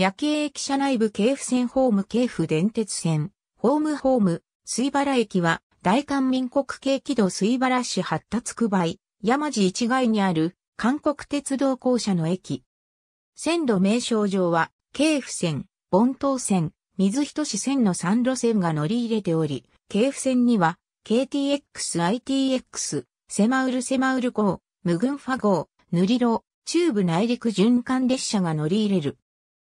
夜景駅舎内部京府線ホーム京府電鉄線、ホームホーム、水原駅は、大韓民国系軌道水原市発達区倍、山路一街にある、韓国鉄道公社の駅。線路名称上は、京府線、盆東線、水人市線の3路線が乗り入れており、京府線には、KTX、ITX、セマウルセマウル号、無群ファ号、塗り路、中部内陸循環列車が乗り入れる。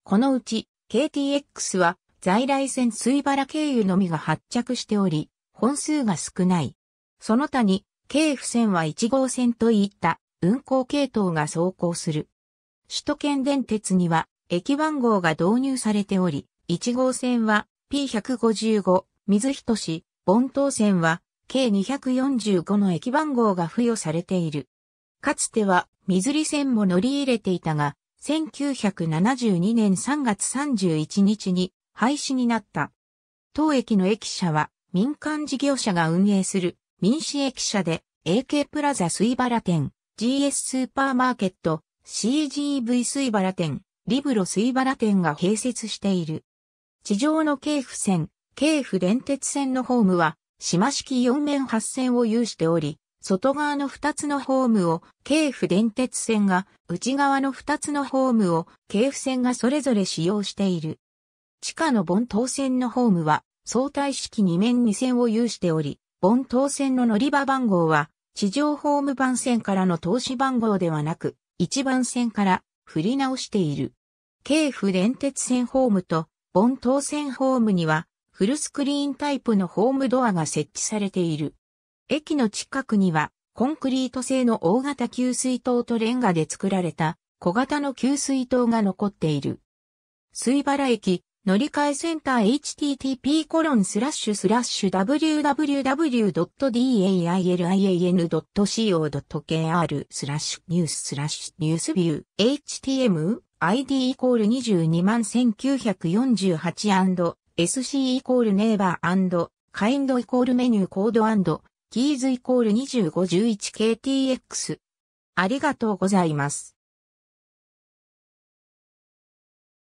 このうち KTX は在来線水原経由のみが発着しており、本数が少ない。その他に、京府線は1号線といった運行系統が走行する。首都圏電鉄には駅番号が導入されており、1号線は P155、水人市、盆島線は k 245の駅番号が付与されている。かつては水利線も乗り入れていたが、1972年3月31日に廃止になった。当駅の駅舎は民間事業者が運営する民主駅舎で AK プラザ水原店、GS スーパーマーケット、CGV 水原店、リブロ水原店が併設している。地上の京府線、京府電鉄線のホームは、島式4面8線を有しており、外側の2つのホームを京府電鉄線が、内側の2つのホームを京府線がそれぞれ使用している。地下の盆頭線のホームは相対式2面2線を有しており、盆頭線の乗り場番号は地上ホーム番線からの投資番号ではなく、1番線から振り直している。京府電鉄線ホームと盆頭線ホームにはフルスクリーンタイプのホームドアが設置されている。駅の近くには、コンクリート製の大型給水塔とレンガで作られた小型の給水塔が残っている。水原駅乗り換えセンター http コロンスラッシュスラッシュ www.dailian.co.kr スラッシュニューススラッシュニュースビュー htm id イコール22万 1948& SC イコールネイバーカインドイコールメニューコードキーズイコール 2511KTX。ありがとうございます。